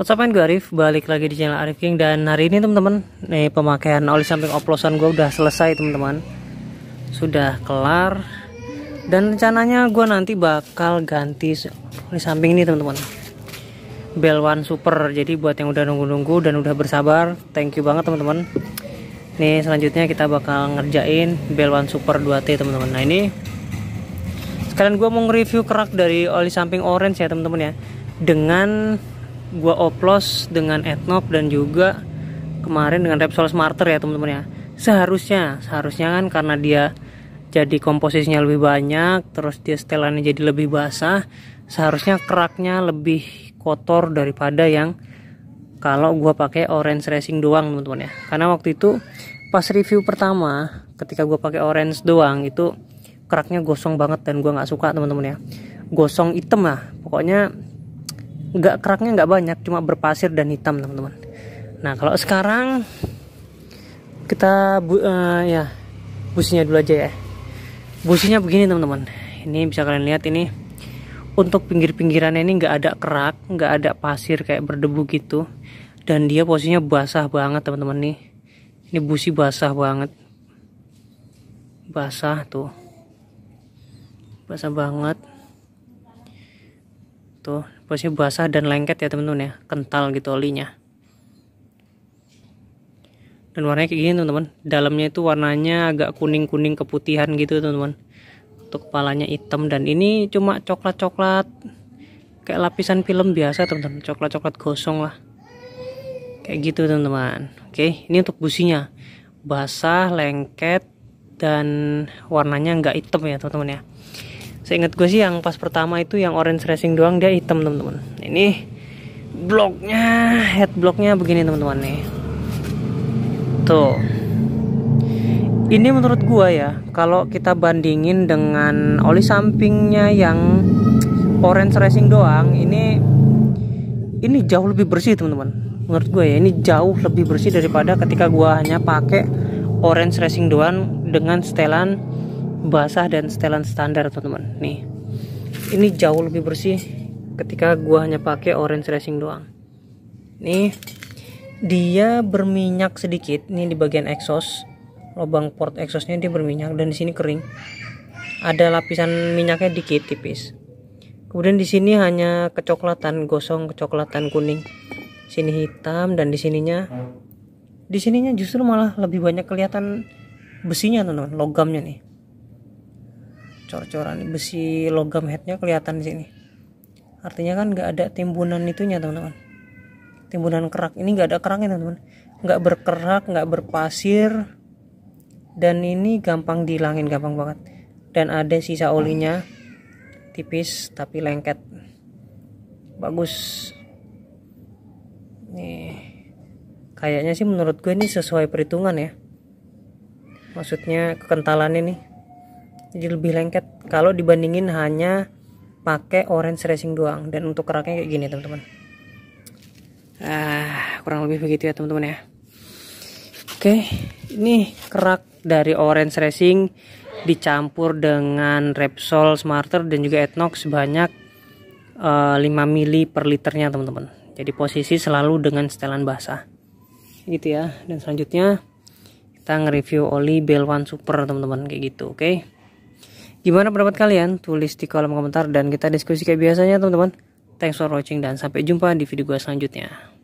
What's up gue Arif, balik lagi di channel Arif King Dan hari ini teman-teman, nih pemakaian oli samping oplosan gue udah selesai teman-teman Sudah kelar Dan rencananya gue nanti bakal ganti oli samping ini teman-teman Bell One Super, jadi buat yang udah nunggu-nunggu dan udah bersabar Thank you banget teman-teman Nih selanjutnya kita bakal ngerjain Bell One Super 2T teman-teman Nah ini sekalian gue mau nge-review kerak dari oli samping orange ya teman-teman ya dengan gue oplos dengan Etnop dan juga kemarin dengan Repsol Smarter ya teman-teman ya seharusnya seharusnya kan karena dia jadi komposisinya lebih banyak terus dia setelannya jadi lebih basah seharusnya keraknya lebih kotor daripada yang kalau gue pakai Orange Racing doang teman-teman ya karena waktu itu pas review pertama ketika gue pakai Orange doang itu keraknya gosong banget dan gue nggak suka teman-teman ya gosong hitam lah pokoknya nggak keraknya nggak banyak cuma berpasir dan hitam teman-teman nah kalau sekarang kita bu uh, ya businya dulu aja ya businya begini teman-teman ini bisa kalian lihat ini untuk pinggir-pinggirannya ini nggak ada kerak nggak ada pasir kayak berdebu gitu dan dia posisinya basah banget teman-teman nih ini busi basah banget basah tuh basah banget gitu posnya basah dan lengket ya teman-teman ya kental gitu olinya dan warnanya kayak gini teman-teman dalamnya itu warnanya agak kuning-kuning keputihan gitu teman-teman untuk kepalanya hitam dan ini cuma coklat-coklat kayak lapisan film biasa teman-teman coklat-coklat gosong lah kayak gitu teman-teman oke ini untuk businya basah lengket dan warnanya nggak hitam ya teman-teman ya Seingat gue sih yang pas pertama itu yang orange racing doang dia hitam teman-teman. Ini bloknya, head bloknya begini teman-teman nih. Tuh. Ini menurut gue ya, kalau kita bandingin dengan oli sampingnya yang orange racing doang, ini ini jauh lebih bersih teman-teman. Menurut gue ya, ini jauh lebih bersih daripada ketika gue hanya pakai orange racing doang dengan setelan basah dan setelan standar teman-teman nih ini jauh lebih bersih ketika gua hanya pakai orange racing doang nih dia berminyak sedikit ini di bagian exhaust lubang port exhaustnya dia berminyak dan di sini kering ada lapisan minyaknya dikit tipis kemudian di sini hanya kecoklatan gosong kecoklatan kuning sini hitam dan di sininya di sininya justru malah lebih banyak kelihatan besinya teman-teman logamnya nih cor-coran besi logam headnya kelihatan di sini artinya kan nggak ada timbunan itunya teman-teman timbunan kerak ini nggak ada keraknya teman-teman nggak berkerak nggak berpasir dan ini gampang dihilangin gampang banget dan ada sisa olinya tipis tapi lengket bagus nih kayaknya sih menurut gue ini sesuai perhitungan ya maksudnya kekentalan ini jadi lebih lengket kalau dibandingin hanya pakai orange racing doang dan untuk keraknya kayak gini teman-teman ah kurang lebih begitu ya teman-teman ya oke ini kerak dari orange racing dicampur dengan Repsol Smarter dan juga Etnox sebanyak uh, eh, 5 mili per liternya teman-teman jadi posisi selalu dengan setelan basah gitu ya dan selanjutnya kita nge-review oli Bell One Super teman-teman kayak gitu oke okay? Gimana pendapat kalian? Tulis di kolom komentar dan kita diskusi kayak biasanya teman-teman. Thanks for watching dan sampai jumpa di video gue selanjutnya.